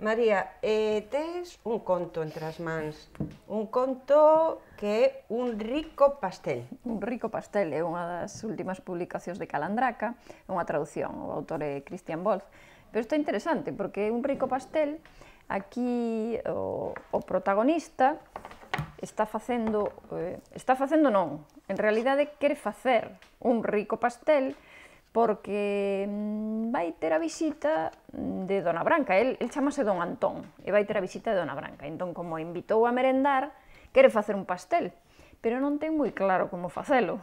María, eh, tes un conto entre as mans, un conto que é un rico pastel. Un rico pastel é unha das últimas publicacións de Calandraca, é unha traducción, o autor é Christian Wolf. pero está interesante porque un rico pastel, aquí o, o protagonista está facendo, eh, está facendo non, en realidade quere facer un rico pastel porque mm, vai ter a visita de Dona Branca. El, el chamase Don Antón e vai ter a visita de Dona Branca. Entón, como a invitou a merendar, quere facer un pastel, pero non ten moi claro como facelo.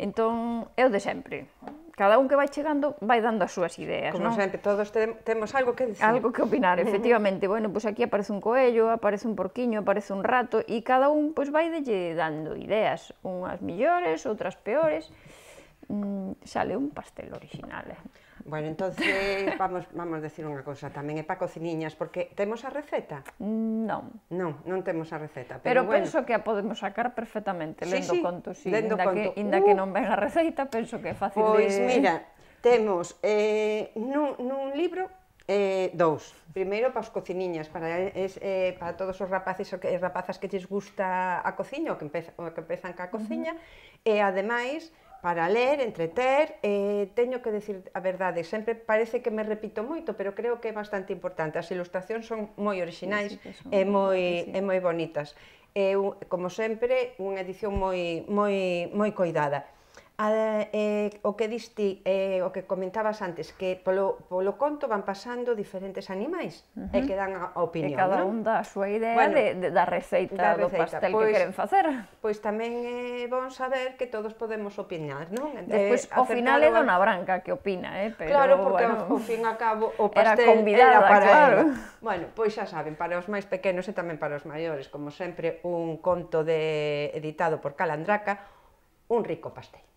Entón, é o de sempre. Cada un que vai chegando vai dando as súas ideas, Como non? sempre, todos te, temos algo que decir. Algo que opinar, efectivamente. bueno, pois pues aquí aparece un coello, aparece un porquiño, aparece un rato, e cada un pois, pues, vai delle dando ideas, unhas millores, outras peores. Mm, sale un pastel original. Eh? Bueno, entonces vamos vamos a decir unha cousa, tamén é para cociniñas, porque temos a receta? Non. Mm, non, non temos a receta, pero, pero bueno. penso que a podemos sacar perfectamente sí, lendo sí, conto, sí, lendo inda conto. que inda uh. que non ven a receita, penso que é fácil pois, de Pois mira, temos eh, nun, nun libro Eh, dous. Primeiro para os cociniñas, para es, eh, para todos os rapaces e rapazas que lles gusta a cociña, o que empeza, o que empezan ca cociña, uh -huh. e ademais para ler, entreter, eh, teño que decir a verdade, sempre parece que me repito moito, pero creo que é bastante importante. As ilustracións son moi orixinais sí, sí, e moi, sí. moi bonitas. Eu, como sempre, unha edición moi, moi, moi coidada. A, eh, o que diste, eh, o que comentabas antes, que polo, polo conto van pasando diferentes animais uh -huh. e que dan a opinión. E cada un dá a súa idea bueno, de, de, da, receita da receita do pastel pois, que queren facer. Pois tamén é eh, bon saber que todos podemos opinar, non? Despois, eh, o final é a... Dona Branca que opina, eh? pero, Claro, porque bueno, ao fin a cabo o pastel era, convidada, era para claro. ela. Bueno, pois xa saben, para os máis pequenos e tamén para os maiores, como sempre, un conto de editado por Calandraca, un rico pastel.